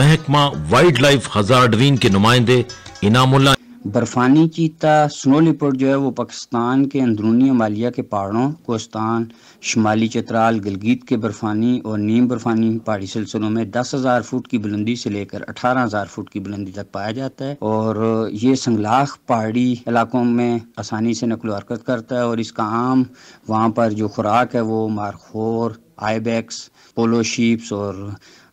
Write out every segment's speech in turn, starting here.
महकमा wild life हजारडवीन के नुमाइंदे इनामुल्ला बर्फानी चीता स्नो जो है वो पाकिस्तान के अंदरूनी अमालिया के पहाड़ों कोस्तान शुमाली चतराल गिलगित के बर्फानी और नीम बर्फानी पहाड़ी सिलसिलों में दस हज़ार फुट की बुलंदी से लेकर अठारह हज़ार फुट की बुलंदी तक पाया जाता है और ये संगलाख पहाड़ी इलाकों में आसानी से नकल हरकत करता है और इसका आम वहाँ पर जो खुराक है वो मारखोर आईबैक्स पोलो शीप्स और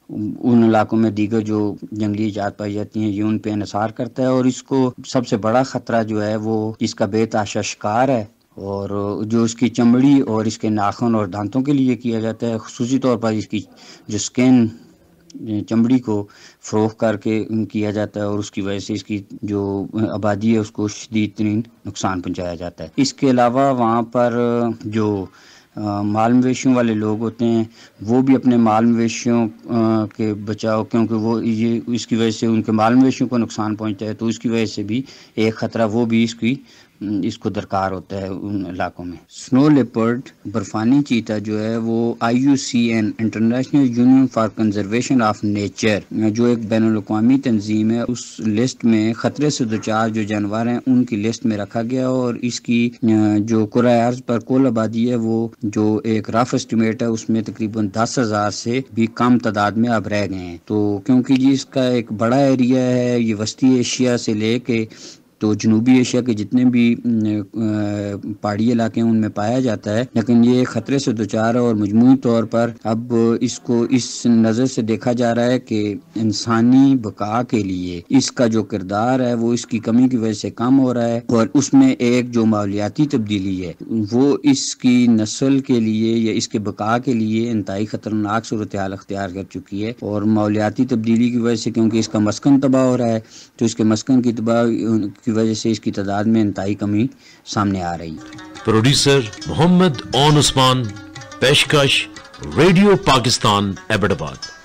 उन इलाकों में दीगर जो जंगली जात पाई जाती हैं ये उन पे इसार करता है और इसको सबसे बड़ा ख़तरा जो है वो इसका बेताशा शिकार है और जो इसकी चमड़ी और इसके नाखून और दांतों के लिए किया जाता है खसूसी तौर पर इसकी जो स्किन चमड़ी को फ़रोख करके किया जाता है और उसकी वजह से इसकी जो आबादी है उसको शदीद तरीन नुकसान पहुँचाया जाता है इसके अलावा वहाँ पर जो माल मवेशियों वाले लोग होते हैं वो भी अपने माल मवेशियों के बचाव क्योंकि वो ये इसकी वजह से उनके माल मवेशियों को नुकसान पहुंचता है तो उसकी वजह से भी एक ख़तरा वो भी इसकी हम्म, इसको दरकार होता है उन इलाकों में स्नो लेपर्ड बर्फानी चीता जो है वो I U C N international union for conservation of nature जो एक बैन अवी तंजीम है उस लिस्ट में खतरे से दो चार जो जानवर हैं उनकी लिस्ट में रखा गया और इसकी जो कुराज पर कोल आबादी है वो जो एक रफ एस्टिमेट है उसमें तकरीबन दस हजार से भी कम तादाद में अब रह गए हैं तो क्योंकि जी इसका एक बड़ा एरिया है ये वस्ती एशिया से लेके तो जनूबी एशिया के जितने भी पहाड़ी इलाके हैं उनमें पाया जाता है लेकिन ये ख़तरे से दो है और मजमू तौर पर अब इसको इस नज़र से देखा जा रहा है कि इंसानी बका के लिए इसका जो किरदार है वो इसकी कमी की वजह से कम हो रहा है और उसमें एक जो मालियाती तब्दीली है वो इसकी नस्ल के लिए या इसके बका के लिए इंतई ख़तरनाक सूरत हाल अख्तियार कर चुकी है और मालियाती तब्दीली की वजह से क्योंकि इसका मस्कन तबाह हो रहा है तो इसके मस्कन की तबाह की वजह से इसकी तादाद में इंतई कमी सामने आ रही प्रोड्यूसर मोहम्मद ओन उस्मान पेशकश रेडियो पाकिस्तान एबडाबाद